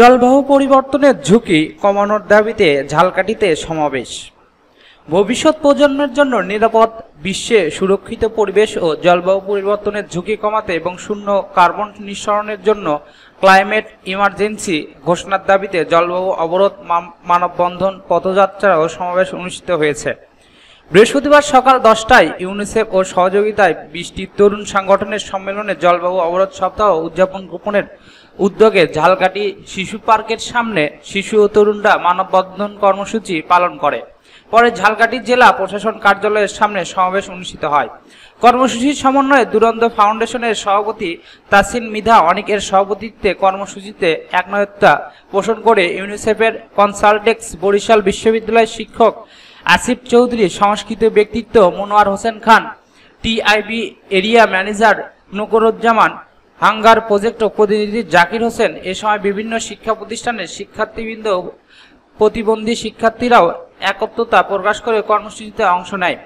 জলবায়ু পরিবর্তনের ঝুঁকি কমানোর দাবিতে ঝালকাঠিতে সমাবেশ ভবিষ্যৎ প্রজন্মের জন্য নিরাপদ বিশ্বে সুরক্ষিত পরিবেশ ও জলবায়ু পরিবর্তনের ঝুঁকি কমাতে এবং শূন্য কার্বন নিঃসরণের জন্য ক্লাইমেট ইমার্জেন্সি ঘোষণার দাবিতে জলবায়ু অবরোধ মানববন্ধন পথযাত্রা ও সমাবেশ অনুষ্ঠিত হয়েছে বৃহস্পতিবার সকাল দশটায় ইউনিসেফ ও সহযোগিতায় বৃষ্টি তরুণ সংগঠনের সম্মেলনে জলবায়ু অবরোধ সপ্তাহ উদযাপন গোপনের উদ্যোগে ঝালকাটি শিশু পার্কের সামনে শিশু ও তরুণরা মানববন্ধন কর্মসূচি পালন করে পরে ঝালকাটি জেলা প্রশাসন কার্যালয়ের সামনে সমাবেশ অনুষ্ঠিত হয় কর্মসূচির সমন্বয়ে দুরন্ত ফাউন্ডেশনের সভাপতি তাসিন মিধা অনেকের সভাপতিত্বে কর্মসূচিতে একনায়ত্তা পোষণ করে ইউনিসেফের কনসালটেক্স বরিশাল বিশ্ববিদ্যালয়ের শিক্ষক আসিফ চৌধুরী সংস্কৃত ব্যক্তিত্ব Monowar Hossain Khan TIB area manager Nakruzzaman Hunger Project প্রতিনিধি জাকির হোসেন এ সময় বিভিন্ন শিক্ষা প্রতিষ্ঠানের শিক্ষার্থীবৃন্দ প্রতিবন্ধী শিক্ষার্থীরাও একত্রতা প্রকাশ করে কর্মসূচিতে অংশ নেয়